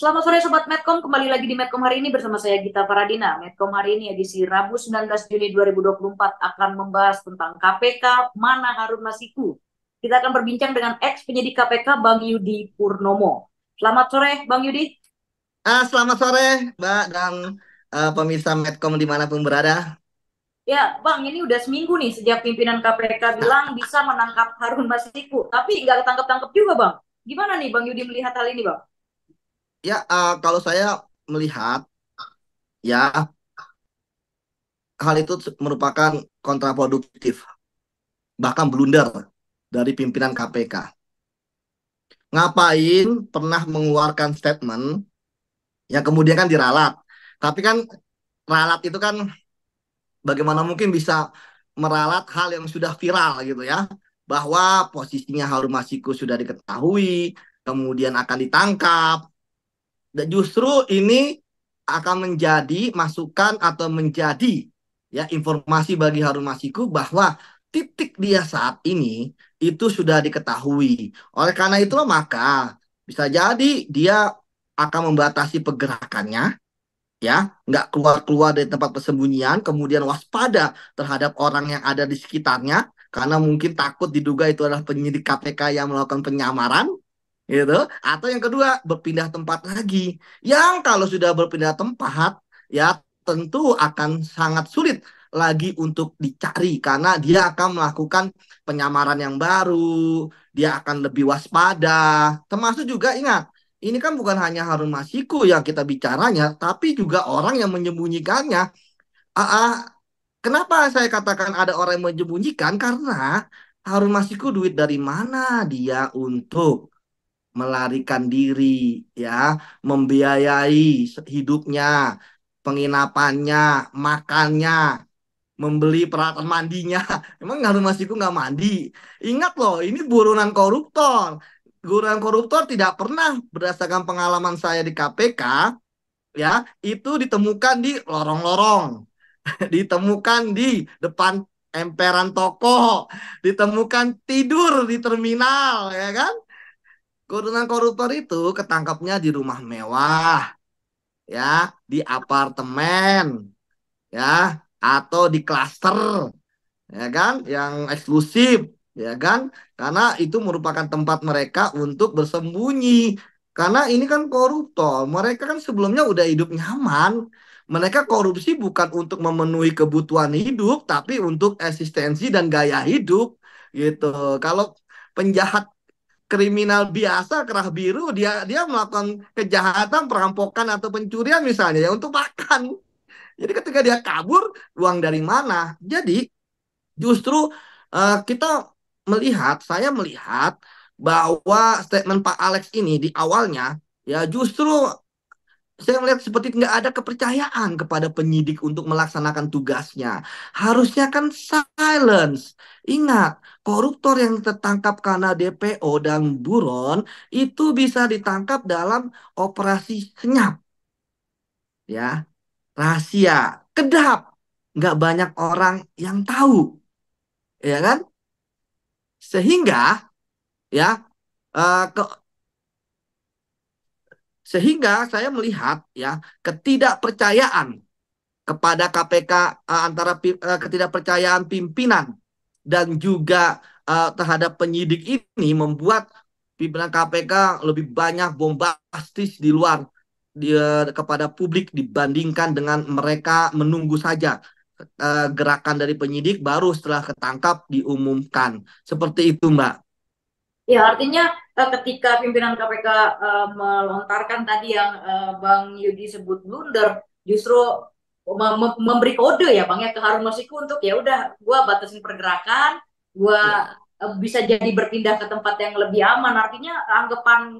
Selamat sore Sobat Medcom, kembali lagi di Medcom hari ini bersama saya Gita Paradina. Medcom hari ini edisi Rabu 19 Juni 2024 akan membahas tentang KPK Mana Harun Masiku. Kita akan berbincang dengan ex penyidik KPK Bang Yudi Purnomo. Selamat sore Bang Yudi. Ah, selamat sore Mbak dan uh, pemirsa Medcom dimanapun berada. Ya Bang, ini udah seminggu nih sejak pimpinan KPK bilang bisa menangkap Harun Masiku. Tapi nggak ketangkep-tangkep juga Bang. Gimana nih Bang Yudi melihat hal ini Bang? Ya, uh, kalau saya melihat, ya, hal itu merupakan kontraproduktif, bahkan blunder dari pimpinan KPK. Ngapain pernah mengeluarkan statement yang kemudian kan diralat. Tapi kan ralat itu kan bagaimana mungkin bisa meralat hal yang sudah viral gitu ya. Bahwa posisinya Harun Masiku sudah diketahui, kemudian akan ditangkap, justru ini akan menjadi masukan atau menjadi ya informasi bagi Harun Masiku bahwa titik dia saat ini itu sudah diketahui. Oleh karena itu maka bisa jadi dia akan membatasi pergerakannya ya nggak keluar keluar dari tempat persembunyian kemudian waspada terhadap orang yang ada di sekitarnya karena mungkin takut diduga itu adalah penyidik KPK yang melakukan penyamaran gitu atau yang kedua berpindah tempat lagi yang kalau sudah berpindah tempat ya tentu akan sangat sulit lagi untuk dicari karena dia akan melakukan penyamaran yang baru, dia akan lebih waspada. Termasuk juga ingat, ini kan bukan hanya Harun Masiku yang kita bicaranya, tapi juga orang yang menyembunyikannya. Uh, kenapa saya katakan ada orang yang menyembunyikan? Karena Harun Masiku duit dari mana dia untuk melarikan diri ya membiayai hidupnya penginapannya makannya membeli peralatan mandinya emang Harun Masiku nggak mandi ingat loh ini buronan koruptor buronan koruptor tidak pernah berdasarkan pengalaman saya di KPK ya itu ditemukan di lorong-lorong ditemukan di depan emperan toko, ditemukan tidur di terminal, ya kan? Kurunan koruptor itu ketangkapnya di rumah mewah, ya, di apartemen, ya, atau di klaster, ya kan, yang eksklusif, ya kan, karena itu merupakan tempat mereka untuk bersembunyi. Karena ini kan koruptor, mereka kan sebelumnya udah hidup nyaman, mereka korupsi bukan untuk memenuhi kebutuhan hidup tapi untuk eksistensi dan gaya hidup gitu kalau penjahat kriminal biasa kerah biru dia dia melakukan kejahatan perampokan atau pencurian misalnya ya untuk makan jadi ketika dia kabur uang dari mana jadi justru uh, kita melihat saya melihat bahwa statement Pak Alex ini di awalnya ya justru saya melihat seperti nggak ada kepercayaan kepada penyidik untuk melaksanakan tugasnya. Harusnya kan silence. Ingat, koruptor yang tertangkap karena DPO dan buron itu bisa ditangkap dalam operasi senyap. Ya, rahasia, kedap. Nggak banyak orang yang tahu. Ya kan? Sehingga ya uh, ke, sehingga saya melihat ya ketidakpercayaan kepada KPK uh, eh, antara uh, ketidakpercayaan pimpinan dan juga uh, terhadap penyidik ini membuat pimpinan KPK lebih banyak bombastis di luar di, uh, kepada publik dibandingkan dengan mereka menunggu saja uh, gerakan dari penyidik baru setelah ketangkap diumumkan. Seperti itu, Mbak. Ya artinya eh, ketika pimpinan KPK uh, eh, melontarkan tadi yang uh, Bang Yudi sebut blunder, justru oh, mem memberi kode ya Bang ya ke Harun Masiku untuk ya udah gue batasin pergerakan, gue ya. bisa jadi berpindah ke tempat yang lebih aman. Artinya anggapan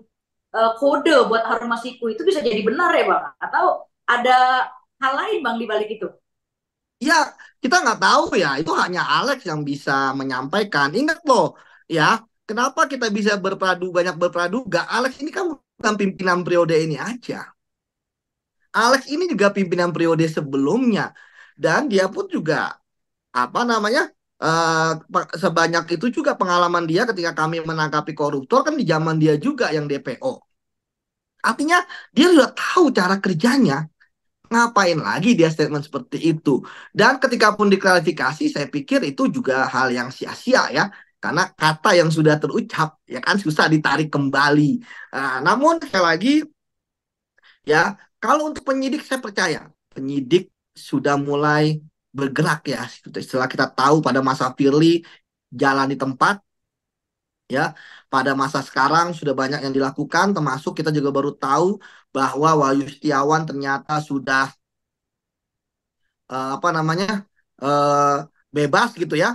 uh, kode buat Harun Masiku itu bisa jadi benar ya Bang? Atau ada hal lain Bang di balik itu? Ya, kita nggak tahu ya. Itu hanya Alex yang bisa menyampaikan. Ingat loh, ya Kenapa kita bisa berpradu banyak berpraduga? Alex ini kan bukan pimpinan periode ini aja. Alex ini juga pimpinan periode sebelumnya dan dia pun juga apa namanya Uh, sebanyak itu juga pengalaman dia ketika kami menangkapi koruptor kan di zaman dia juga yang DPO. Artinya dia sudah tahu cara kerjanya. Ngapain lagi dia statement seperti itu? Dan ketika pun diklarifikasi, saya pikir itu juga hal yang sia-sia ya karena kata yang sudah terucap ya kan susah ditarik kembali. Nah, namun sekali lagi ya kalau untuk penyidik saya percaya penyidik sudah mulai bergerak ya setelah kita tahu pada masa Firly jalan di tempat ya pada masa sekarang sudah banyak yang dilakukan termasuk kita juga baru tahu bahwa Wahyu Setiawan ternyata sudah uh, apa namanya uh, bebas gitu ya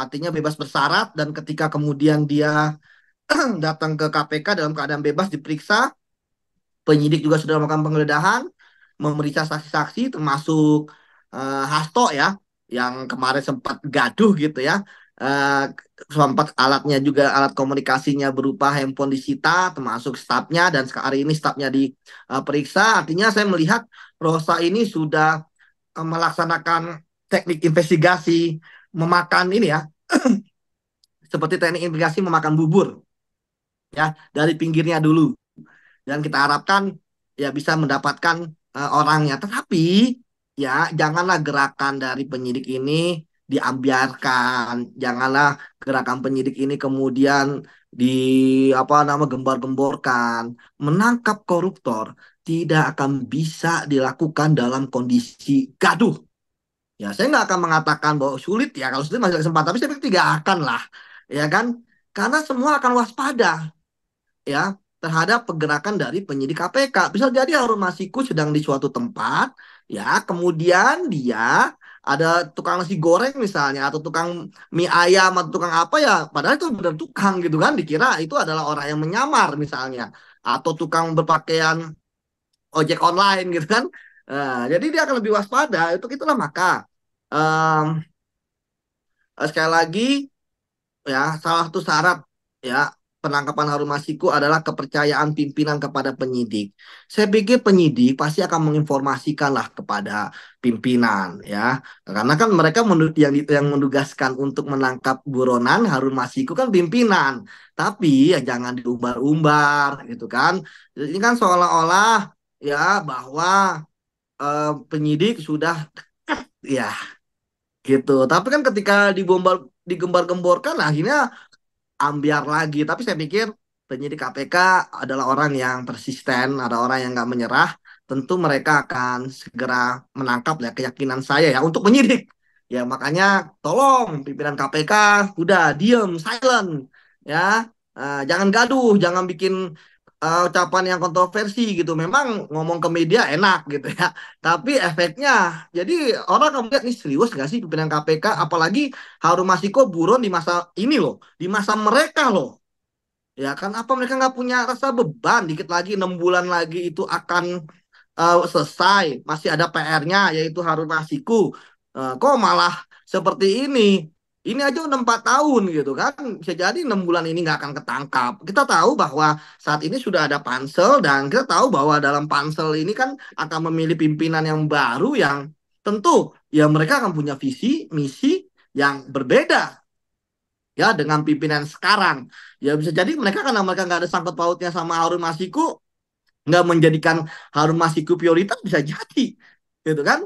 artinya bebas bersyarat dan ketika kemudian dia datang ke KPK dalam keadaan bebas diperiksa penyidik juga sudah melakukan penggeledahan memeriksa saksi-saksi termasuk uh, Hasto ya yang kemarin sempat gaduh gitu ya uh, sempat alatnya juga alat komunikasinya berupa handphone disita termasuk stafnya dan sekarang ini stafnya diperiksa uh, artinya saya melihat Rosa ini sudah uh, melaksanakan teknik investigasi memakan ini ya seperti teknik irigasi memakan bubur ya dari pinggirnya dulu dan kita harapkan ya bisa mendapatkan uh, eh, orangnya tetapi ya janganlah gerakan dari penyidik ini diambiarkan janganlah gerakan penyidik ini kemudian di apa nama gembar-gemborkan menangkap koruptor tidak akan bisa dilakukan dalam kondisi gaduh Ya saya nggak akan mengatakan bahwa sulit ya kalau sulit masih kesempatan, tapi saya pikir tidak akan lah, ya kan? Karena semua akan waspada, ya terhadap pergerakan dari penyidik KPK. Bisa jadi Harun Masiku sedang di suatu tempat, ya kemudian dia ada tukang nasi goreng misalnya atau tukang mie ayam atau tukang apa ya padahal itu benar tukang gitu kan dikira itu adalah orang yang menyamar misalnya atau tukang berpakaian ojek online gitu kan nah, jadi dia akan lebih waspada itu itulah maka um, sekali lagi ya salah satu syarat ya penangkapan Harun Masiku adalah kepercayaan pimpinan kepada penyidik. Saya pikir penyidik pasti akan menginformasikanlah kepada pimpinan ya. Karena kan mereka menurut yang yang mendugaskan untuk menangkap buronan Harun Masiku kan pimpinan. Tapi ya jangan diumbar-umbar gitu kan. Ini kan seolah-olah ya bahwa eh, penyidik sudah ya gitu tapi kan ketika dibombal digembar-gemborkan akhirnya ambiar lagi tapi saya pikir penyidik KPK adalah orang yang persisten ada orang yang nggak menyerah tentu mereka akan segera menangkap ya keyakinan saya ya untuk menyidik ya makanya tolong pimpinan KPK udah diem silent ya uh, jangan gaduh jangan bikin uh, ucapan yang kontroversi gitu. Memang ngomong ke media enak gitu ya. Tapi efeknya, jadi orang lihat ini serius gak sih pimpinan KPK? Apalagi Harun Masiko buron di masa ini loh, di masa mereka loh. Ya kan apa mereka nggak punya rasa beban dikit lagi enam bulan lagi itu akan uh, selesai masih ada PR-nya yaitu Harun Masiku uh, kok malah seperti ini ini aja udah empat tahun gitu kan bisa jadi enam bulan ini nggak akan ketangkap kita tahu bahwa saat ini sudah ada pansel dan kita tahu bahwa dalam pansel ini kan akan memilih pimpinan yang baru yang tentu ya mereka akan punya visi misi yang berbeda ya dengan pimpinan sekarang ya bisa jadi mereka karena mereka nggak ada sangkut pautnya sama Harun Masiku nggak menjadikan Harun Masiku prioritas bisa jadi gitu kan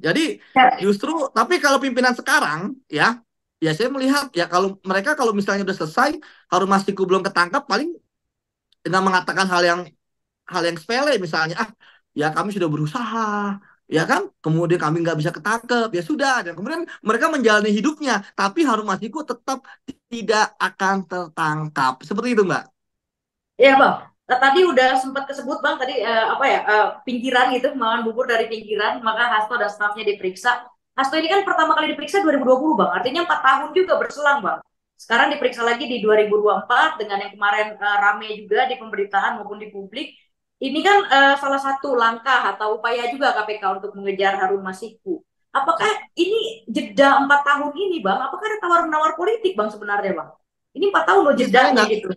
jadi ya. justru tapi kalau pimpinan sekarang ya ya saya melihat ya kalau mereka kalau misalnya sudah selesai harus Masiku belum ketangkap paling dengan mengatakan hal yang hal yang sepele misalnya ah ya kami sudah berusaha ya kan kemudian kami nggak bisa ketangkep ya sudah dan kemudian mereka menjalani hidupnya tapi Harun Masiku tetap tidak akan tertangkap seperti itu mbak Iya bang nah, tadi udah sempat kesebut bang tadi uh, apa ya uh, pinggiran gitu makan bubur dari pinggiran maka Hasto dan stafnya diperiksa Hasto ini kan pertama kali diperiksa 2020 bang, artinya empat tahun juga berselang bang. Sekarang diperiksa lagi di 2024 dengan yang kemarin uh, rame juga di pemberitaan maupun di publik. Ini kan uh, salah satu langkah atau upaya juga KPK untuk mengejar Harun Masiku. Apakah ini jeda empat tahun ini bang? Apakah ada tawar-menawar politik bang sebenarnya bang? Ini empat tahun loh jedanya gitu.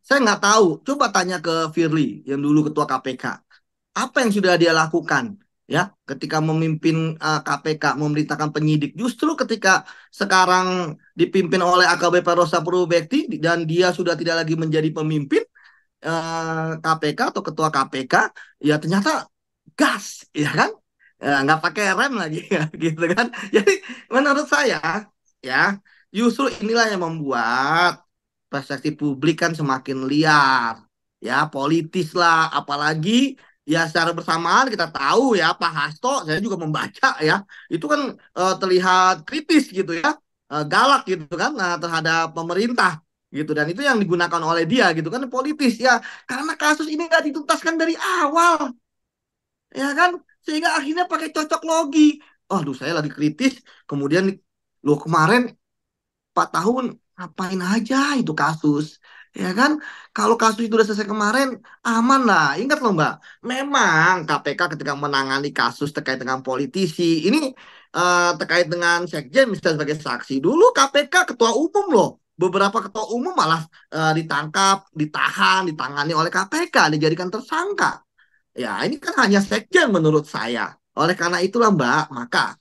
Saya nggak tahu. Coba tanya ke Firly yang dulu ketua KPK. Apa yang sudah dia lakukan? ya ketika memimpin uh, eh, KPK memerintahkan penyidik justru ketika sekarang dipimpin oleh AKBP Rosa Purubekti dan dia sudah tidak lagi menjadi pemimpin uh, eh, KPK atau ketua KPK ya ternyata gas ya kan ya, nggak ya, pakai rem lagi ya, gitu kan jadi menurut saya ya justru inilah yang membuat persepsi publik kan semakin liar ya politis lah apalagi ya secara bersamaan kita tahu ya Pak Hasto saya juga membaca ya itu kan uh, terlihat kritis gitu ya uh, galak gitu kan nah, terhadap pemerintah gitu dan itu yang digunakan oleh dia gitu kan politis ya karena kasus ini nggak dituntaskan dari awal ya kan sehingga akhirnya pakai cocok logi Oh aduh saya lagi kritis kemudian lo kemarin 4 tahun ngapain aja itu kasus ya kan? Kalau kasus itu sudah selesai kemarin, aman lah. Ingat loh Mbak, memang KPK ketika menangani kasus terkait dengan politisi, ini uh, terkait dengan sekjen misalnya sebagai saksi. Dulu KPK ketua umum loh, beberapa ketua umum malah uh, ditangkap, ditahan, ditangani oleh KPK, dijadikan tersangka. Ya ini kan hanya sekjen menurut saya. Oleh karena itulah Mbak, maka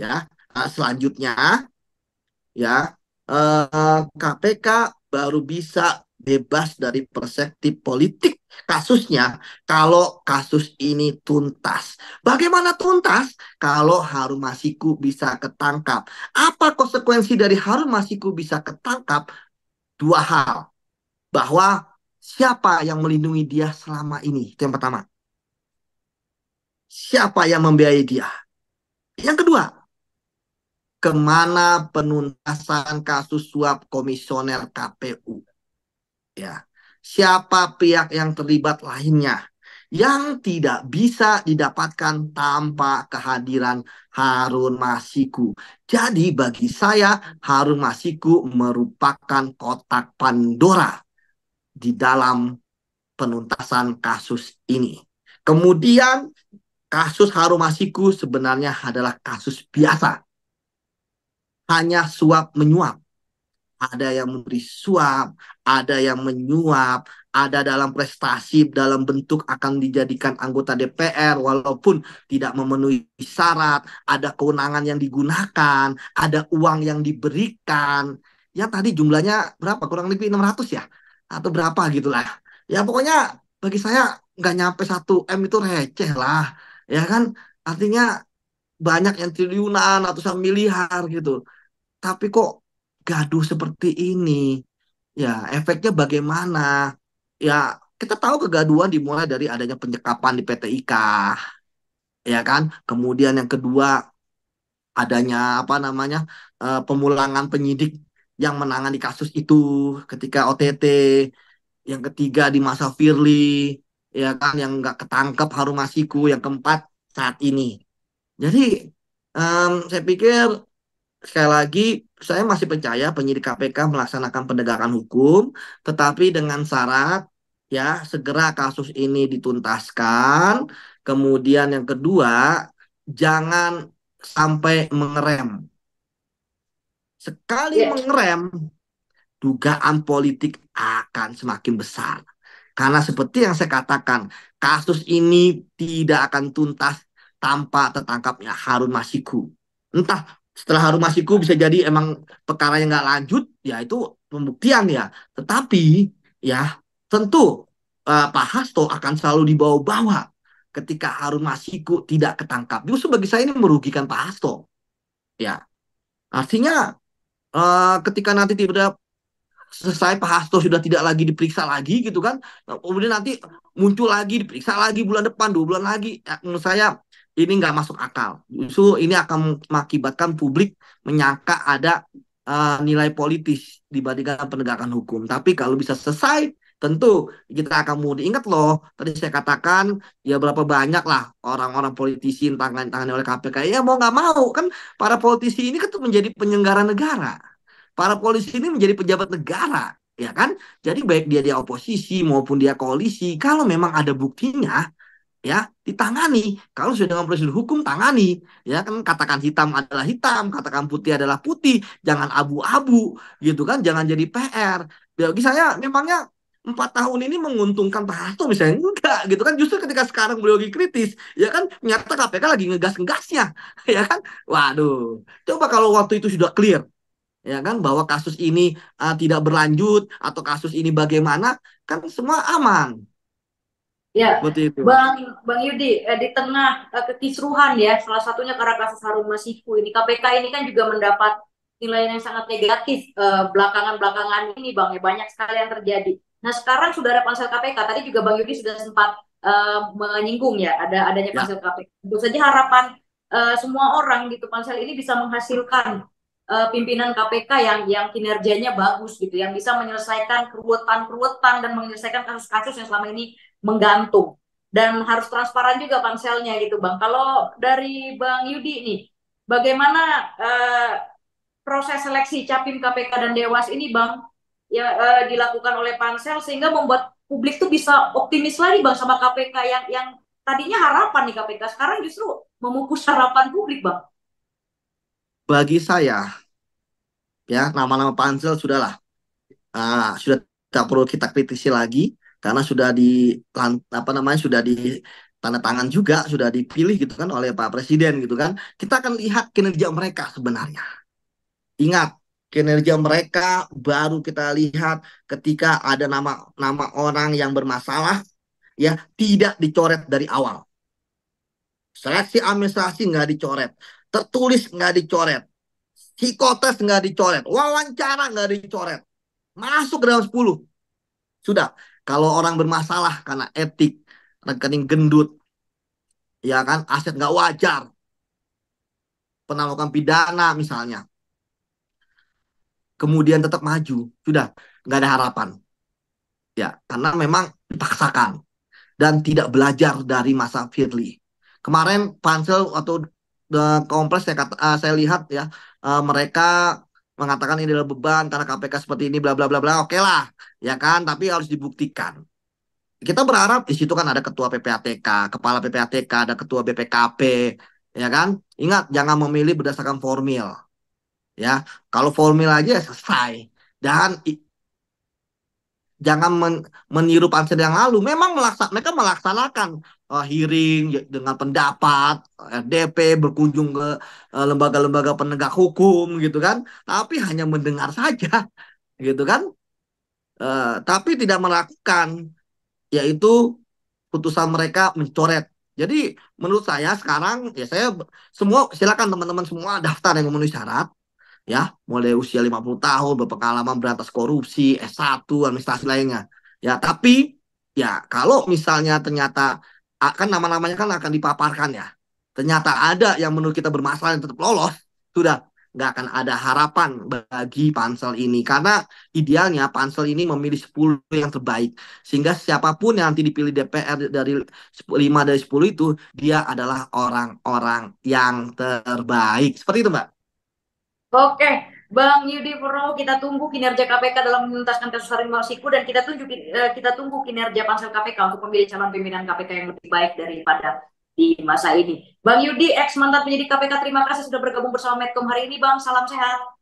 ya uh, selanjutnya ya uh, eh, KPK baru bisa bebas dari perspektif politik kasusnya kalau kasus ini tuntas. Bagaimana tuntas? Kalau Harun Masiku bisa ketangkap. Apa konsekuensi dari Harun Masiku bisa ketangkap? Dua hal. Bahwa siapa yang melindungi dia selama ini? Itu yang pertama. Siapa yang membiayai dia? Yang kedua, kemana penuntasan kasus suap komisioner KPU. Ya, siapa pihak yang terlibat lainnya yang tidak bisa didapatkan tanpa kehadiran Harun Masiku. Jadi bagi saya Harun Masiku merupakan kotak Pandora di dalam penuntasan kasus ini. Kemudian kasus Harun Masiku sebenarnya adalah kasus biasa hanya suap menyuap. Ada yang memberi suap, ada yang menyuap, ada dalam prestasi, dalam bentuk akan dijadikan anggota DPR walaupun tidak memenuhi syarat, ada kewenangan yang digunakan, ada uang yang diberikan. Ya tadi jumlahnya berapa? Kurang lebih 600 ya? Atau berapa gitu lah. Ya pokoknya bagi saya nggak nyampe 1 M itu receh lah. Ya kan? Artinya banyak yang triliunan ratusan miliar gitu tapi kok gaduh seperti ini? Ya, efeknya bagaimana? Ya, kita tahu kegaduhan dimulai dari adanya penyekapan di PT IKA. Ya kan? Kemudian yang kedua adanya apa namanya? Eh, pemulangan penyidik yang menangani kasus itu ketika OTT. Yang ketiga di masa Firly, ya kan yang nggak ketangkep Harun Masiku, yang keempat saat ini. Jadi um, saya pikir sekali lagi saya masih percaya penyidik KPK melaksanakan penegakan hukum, tetapi dengan syarat ya segera kasus ini dituntaskan. Kemudian yang kedua, jangan sampai mengerem. Sekali yeah. mengerem, dugaan politik akan semakin besar. Karena seperti yang saya katakan, kasus ini tidak akan tuntas tanpa tertangkapnya Harun Masiku. Entah setelah harum Masiku bisa jadi emang perkara yang nggak lanjut, ya itu pembuktian ya. Tetapi ya tentu uh, Pak Hasto akan selalu dibawa-bawa ketika Harun Masiku tidak ketangkap. Justru bagi saya ini merugikan Pak Hasto. Ya, artinya uh, ketika nanti tiba-tiba selesai Pak Hasto sudah tidak lagi diperiksa lagi gitu kan, kemudian nanti muncul lagi diperiksa lagi bulan depan dua bulan lagi, ya, menurut saya ini nggak masuk akal. Justru ini akan mengakibatkan publik menyangka ada uh, nilai politis dibandingkan penegakan hukum. Tapi kalau bisa selesai, tentu kita akan mau diingat loh. Tadi saya katakan ya berapa banyak lah orang-orang politisi yang tangan tangani oleh KPK. Ya mau nggak mau kan para politisi ini kan menjadi penyelenggara negara. Para polisi ini menjadi pejabat negara ya kan? Jadi baik dia di oposisi maupun dia koalisi, kalau memang ada buktinya, ya ditangani kalau sudah dengan prosedur hukum tangani ya kan katakan hitam adalah hitam katakan putih adalah putih jangan abu-abu gitu kan jangan jadi PR bagi saya memangnya empat tahun ini menguntungkan Pak Hasto misalnya enggak gitu kan justru ketika sekarang beliau lagi kritis ya kan nyata KPK lagi ngegas ngegasnya ya kan waduh coba kalau waktu itu sudah clear ya kan bahwa kasus ini uh, tidak berlanjut atau kasus ini bagaimana kan semua aman Ya, itu. Bang Bang Yudi, eh, di tengah eh, kekisruhan ya, salah satunya karena kasus Harun Masiku ini, KPK ini kan juga mendapat nilai yang sangat negatif eh, belakangan-belakangan ini, Bang. Ya, banyak sekali yang terjadi. Nah, sekarang sudah ada pansel KPK. Tadi juga Bang Yudi sudah sempat eh, menyinggung ya, ada adanya ya. pansel ya. KPK. Tentu saja harapan eh, semua orang gitu pansel ini bisa menghasilkan eh, pimpinan KPK yang yang kinerjanya bagus gitu, yang bisa menyelesaikan keruwetan-keruwetan dan menyelesaikan kasus-kasus yang selama ini menggantung dan harus transparan juga panselnya gitu bang. Kalau dari bang Yudi nih, bagaimana uh, proses seleksi capim KPK dan Dewas ini bang ya uh, dilakukan oleh pansel sehingga membuat publik tuh bisa optimis lagi bang sama KPK yang yang tadinya harapan nih KPK sekarang justru memupus harapan publik bang. Bagi saya ya nama-nama pansel sudahlah uh, ah, sudah tak perlu kita kritisi lagi karena sudah di apa namanya sudah di tanda tangan juga sudah dipilih gitu kan oleh Pak Presiden gitu kan. Kita akan lihat kinerja mereka sebenarnya. Ingat kinerja mereka baru kita lihat ketika ada nama nama orang yang bermasalah ya tidak dicoret dari awal. Seleksi administrasi nggak dicoret, tertulis nggak dicoret, psikotes nggak dicoret, wawancara nggak dicoret, masuk ke dalam 10. Sudah, kalau orang bermasalah karena etik, rekening gendut, ya kan aset nggak wajar, penalokan pidana misalnya, kemudian tetap maju, sudah nggak ada harapan. Ya, karena memang dipaksakan dan tidak belajar dari masa Firly. Kemarin Pansel atau The eh, Kompleks saya kata, eh, saya lihat ya eh, mereka mengatakan ini adalah beban karena KPK seperti ini bla bla bla bla oke lah ya kan tapi harus dibuktikan kita berharap di situ kan ada ketua PPATK kepala PPATK ada ketua BPKP ya kan ingat jangan memilih berdasarkan formil ya kalau formil aja selesai dan jangan meniru pansel yang lalu memang melaksa mereka melaksanakan uh, hearing ya, dengan pendapat RDP berkunjung ke eh, lembaga-lembaga uh, penegak hukum gitu kan tapi hanya mendengar saja gitu kan uh, tapi tidak melakukan yaitu putusan mereka mencoret jadi menurut saya sekarang ya saya semua silakan teman-teman semua daftar yang memenuhi syarat ya mulai usia 50 tahun berpengalaman berantas korupsi S1 administrasi lainnya ya tapi ya kalau misalnya ternyata akan nama-namanya kan akan dipaparkan ya. Ternyata ada yang menurut kita bermasalah yang tetap lolos, sudah nggak akan ada harapan bagi pansel ini karena idealnya pansel ini memilih 10 yang terbaik sehingga siapapun yang nanti dipilih DPR dari 5 dari 10 itu dia adalah orang-orang yang terbaik seperti itu Mbak. Oke, Bang Yudi Purnomo, kita tunggu kinerja KPK dalam menuntaskan kasus Harimau Siku dan kita tunjuk eh, kita tunggu kinerja pansel KPK untuk memilih calon pimpinan KPK yang lebih baik daripada di masa ini. Bang Yudi, ex mantan penyidik KPK, terima kasih sudah bergabung bersama Medcom hari ini, Bang. Salam sehat.